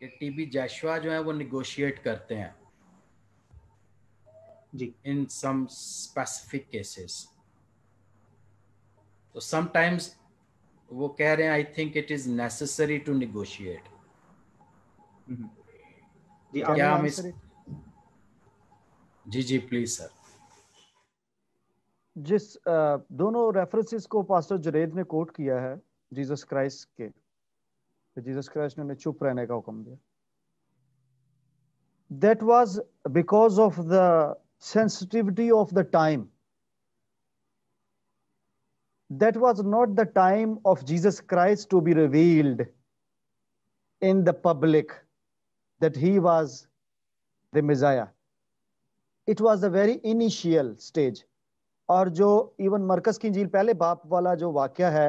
कि टीबी जैशवा जो है वो निगोशिएट करते हैं जी इन सम स्पेसिफिक केसेस तो समटाइम्स वो कह रहे हैं I think it is necessary to negotiate क्या हम इस जी जी प्लीज सर जिस दोनों रेफरेंसेस को पास्टर जुरेद ने कोट किया है जीसस क्राइस्ट के तो जीसस क्राइस्ट ने उन्हें चुप रहने का हुक्म दिया that was because of the sensitivity of the time that was not the time of Jesus Christ to be revealed in the public that he was the messiah it was the very initial stage और जो even मरकज की झील पहले बाप वाला जो वाक्य है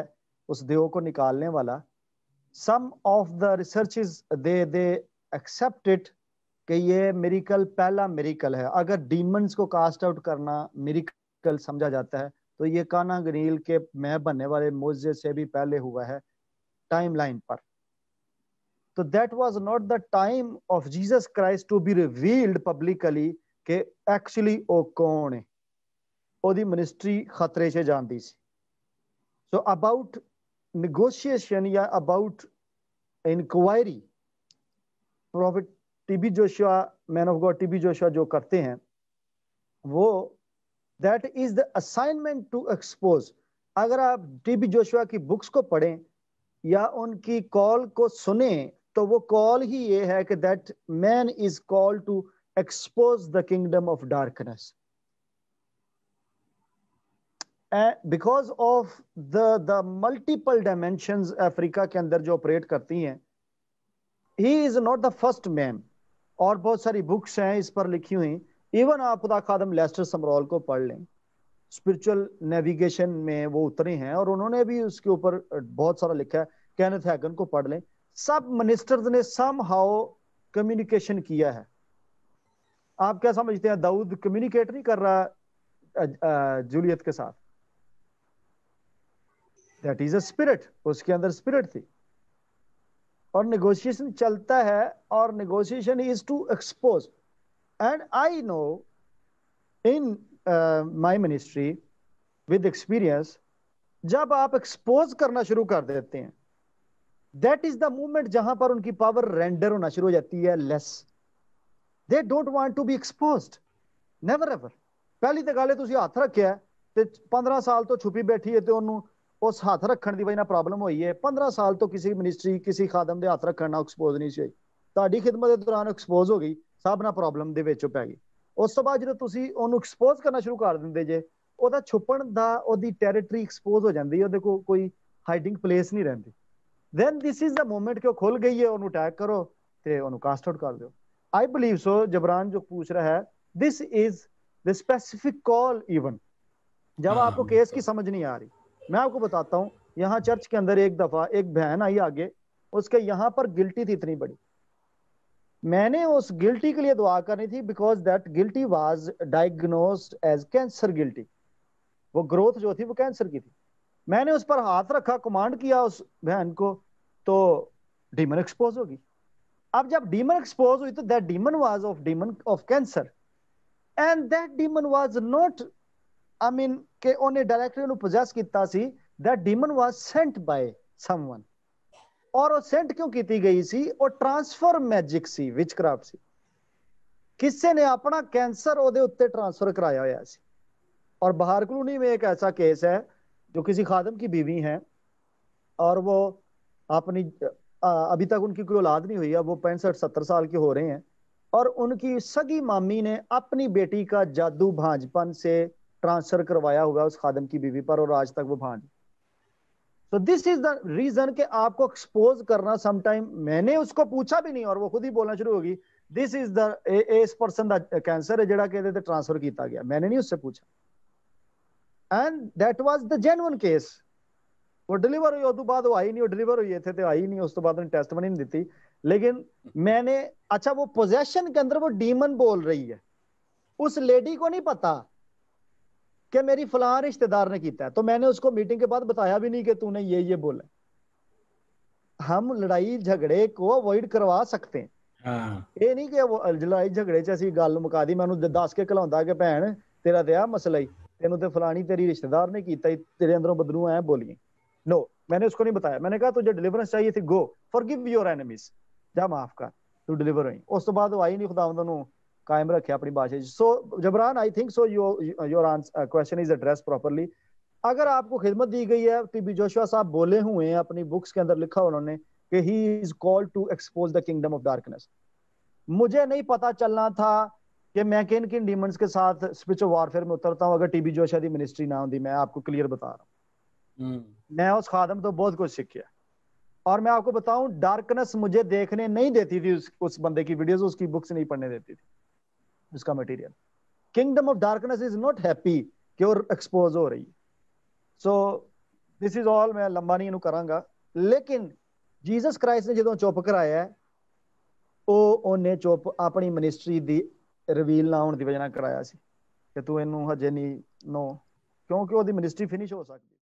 उस देव को निकालने वाला some of the research they they accept it कि ये मेरिकल पहला मेरिकल है अगर डीमंस को कास्ट आउट करना मेरिकल समझा जाता है तो ये काना गनील के मैं बनने वाले मोजे से भी पहले हुआ है टाइम लाइन पर तो that was not the time of Jesus Christ to be revealed publicly के एक्चुअली ओ कौन है मिनिस्ट्री खतरे से जानती सी so about negotiation yeah, about inquiry prophet TB Joshua man of God TB Joshua जो करते हैं वो that is the assignment to expose अगर आप टीबी जोशुआ की बुक्स को पढ़ें या उनकी कॉल को सुने तो वो कॉल ही ये है कि that man is call to expose the kingdom of darkness because of the the multiple multiple Africa के अंदर जो ऑपरेट करती हैं he is not the first man और बहुत सारी बुक्स हैं इस पर लिखी हुई इवन आप खुदा खादम लेस्टर समरॉल को पढ़ लें स्पिरिचुअल नेविगेशन में वो उतरे हैं और उन्होंने भी उसके ऊपर बहुत सारा लिखा है कैनथ हैगन को पढ़ लें सब मिनिस्टर्स ने सम हाउ कम्युनिकेशन किया है आप क्या समझते हैं दाऊद कम्युनिकेट नहीं कर रहा जूलियत के साथ दैट इज अ स्पिरिट उसके अंदर स्पिरिट थी और नेगोशिएशन चलता है और negotiation is to expose and I know in my ministry with experience जब आप एक्सपोज करना शुरू कर देते हैं दैट इज द मूवमेंट जहां पर उनकी पावर रेंडर होना शुरू हो जाती है less they don't want to be expose never ever पहली तो गल हाथ रखे ਹੱਥ पंद्रह साल तो छुपी बैठी है तो उन्होंने ਉਸ ਹੱਥ ਰੱਖਣ ਦੀ ਵਜ੍ਹਾ ਨਾਲ ਪ੍ਰੋਬਲਮ ਹੋਈ ਹੈ 15 ਸਾਲ ਤੋਂ ਕਿਸੇ ਮਿਨਿਸਟਰੀ ਕਿਸੇ ਖਾਦਮ ਦੇ ਹੱਥ ਰੱਖਣ ਨਾਲ ਐਕਸਪੋਜ਼ ਨਹੀਂ ਸੀ ਹੋਈ ਤੁਹਾਡੀ ਖidmat ਦੇ ਦੌਰਾਨ ਐਕਸਪੋਜ਼ ਹੋ ਗਈ ਸਭ ਨਾਲ ਪ੍ਰੋਬਲਮ ਦੇ ਵਿੱਚੋਂ ਪੈ ਗਈ ਉਸ ਤੋਂ ਬਾਅਦ ਜਦੋਂ ਤੁਸੀਂ ਉਹਨੂੰ ਐਕਸਪੋਜ਼ ਕਰਨਾ ਸ਼ੁਰੂ ਕਰ ਦਿੰਦੇ ਜੇ ਉਹਦਾ ਛੁਪਣ ਦਾ ਉਹਦੀ ਟੈਰੀਟਰੀ ਐਕਸਪੋਜ਼ ਹੋ ਜਾਂਦੀ ਹੈ ਉਹਦੇ ਕੋਲ ਕੋਈ ਹਾਈਡਿੰਗ ਪਲੇਸ ਨਹੀਂ ਰਹਿੰਦੀ then this is the moment ਕਿ ਉਹ ਖੁੱਲ ਗਈ ਹੈ ਉਹਨੂੰ ਅਟੈਕ ਕਰੋ ਤੇ ਉਹਨੂੰ ਕਾਸਟ ਆਊਟ ਕਰ ਦਿਓ ਆਈ ਬਲੀਵ ਸੋ ਜਬਰਾਨ ਜੋ ਪੁੱਛ ਰਿਹਾ ਹੈ this is the specific call even ਜਦ ਆਪਕੋ ਕੇਸ ਕੀ ਸਮਝ ਨਹੀਂ ਆ ਰਹੀ मैं आपको बताता हूँ यहाँ चर्च के अंदर एक दफा एक बहन आई आगे उसके यहाँ पर गिल्टी थी इतनी बड़ी मैंने उस गिल्टी के लिए दुआ करनी थी बिकॉज दैट गिल्टी वॉज डायग्नोज एज कैंसर गिल्टी वो ग्रोथ जो थी वो कैंसर की थी मैंने उस पर हाथ रखा कमांड किया उस बहन को तो डीमन एक्सपोज होगी अब जब डीमन एक्सपोज हुई तो that demon was of demon of cancer and that demon was not I mean, ke ਉਹਨੇ ਡਾਇਰੈਕਟਲੀ ਉਹਨੂੰ ਪੋਜੈਸ ਕੀਤਾ ਸੀ that demon was sent by someone ਔਰ ਉਹ ਸੈਂਟ ਕਿਉਂ ਕੀਤੀ ਗਈ ਸੀ ਉਹ ਟ੍ਰਾਂਸਫਰ ਮੈਜਿਕ ਸੀ ਵਿਚਕ੍ਰਾਫਟ ਸੀ ਕਿਸੇ ਨੇ ਆਪਣਾ ਕੈਂਸਰ ਉਹਦੇ ਉੱਤੇ ਟ੍ਰਾਂਸਫਰ ਕਰਾਇਆ ਹੋਇਆ ਸੀ और बाहर कॉलोनी में एक ऐसा केस है जो किसी खादम की बीवी हैं और वो अपनी अभी तक उनकी कोई औलाद नहीं हुई है वो पैंसठ सत्तर साल के हो रहे हैं और उनकी सगी मामी ने अपनी बेटी का जादू भांजपन से ट्रांसफर करवाया होगा उस खादम की बीवी पर और आज तक वो भांड तो दिस इज द रीजन के आपको एक्सपोज करना समटाइम मैंने उसको पूछा भी नहीं और वो खुद ही बोलना शुरू होगी this is the the cancer है जेड़ा कहते थे ट्रांसफर किया गया मैंने नहीं उससे पूछा and that was the genuine case वो डिलीवर हुई उस बाद वो आई नहीं वो डिलीवर हुई थे तो आई नहीं उस तो बाद उन्हें टेस्ट नहीं दी लेकिन मैंने अच्छा वो पोजेशन के अंदर वो डीमन बोल रही है उस लेडी को नहीं पता કે મેરી ફલાણ રિશ્તેદાર ને કીતા તો મેને ઉસકો મીટિંગ કે બાદ બતાયા ભી નહીં કે તુને યે યે બોલે હમ લડાઈ ઝઘડે કો અવોઇડ કરવા સકતે હે હા એ નહીં કે વો અલજલાઈ ઝઘડે ચાસી ગલ મુકા દી મેનુ દસ કે કલાંદા કે ભાઈન તેરા દે આ મસલેઈ તિનુ તે ફલાણી તારી રિશ્તેદાર ને કીતા તિરે અંદરુ બદનુ આય બોલી નો મેને ઉસકો નહીં બતાયા મેને કહા તુજે ડિલિવરન્સ ચાહી થી ગો ફર્ગિવ યોર એનિમીઝ જા માફ કર તુ ડિલિવર હોઈ ઉસ તો બાદ આઈ નહીં ખુદા માં તો નુ ਕਾਇਮ ਰੱਖਿਆ ਆਪਣੀ ਭਾਸ਼ਾ so Jabran I think so your answer question is address properly अगर आपको खिदमत दी गई है टीबी जोशुआ साहब बोले हुए हैं अपनी बुक्स के अंदर लिखा उन्होंने कि he is called to expose the kingdom of darkness मुझे नहीं पता चलना था कि मैं किन किन डीमंड्स के साथ स्पिरिचुअल वारफेयर में उतरता हूँ अगर टीबी जोशा की मिनिस्ट्री ना होती मैं आपको क्लियर बता रहा हूँ हम्म। मैं उस खादम तो बहुत कुछ सीखे और मैं आपको बताऊं डार्कनेस मुझे देखने नहीं देती थी उस, उस बंदे की वीडियोस उसकी बुक्स नहीं पढ़ने देती थी उसका material kingdom of darkness is not happy ਕਿ ਉਹ ਐਕਸਪੋਜ਼ ਹੋ ਰਹੀ ਸੋ ਥਿਸ ਇਜ਼ ਆਲ ਮੈਂ ਲੰਬਾ ਨਹੀਂ ਇਹਨੂੰ ਕਰਾਂਗਾ ਲੇਕਿਨ ਜੀਸਸ ਕ੍ਰਾਈਸਟ ਨੇ ਜਦੋਂ ਚੁੱਪ ਕਰਾਇਆ ਉਹ ਉਹਨੇ ਚੁੱਪ ਆਪਣੀ ਮਿਨਿਸਟਰੀ ਦੀ ਰਿਵੀਲ ਨਾ ਹੋਣ ਦੀ ਵਜ੍ਹਾ ਨਾਲ ਕਰਾਇਆ ਸੀ ਕਿ ਤੂੰ ਇਹਨੂੰ ਹਜੇ ਨਹੀਂ ਨੋ ਕਿਉਂਕਿ ਉਹਦੀ ਮਿਨਿਸਟਰੀ ਫਿਨਿਸ਼ ਹੋ ਸਕਦੀ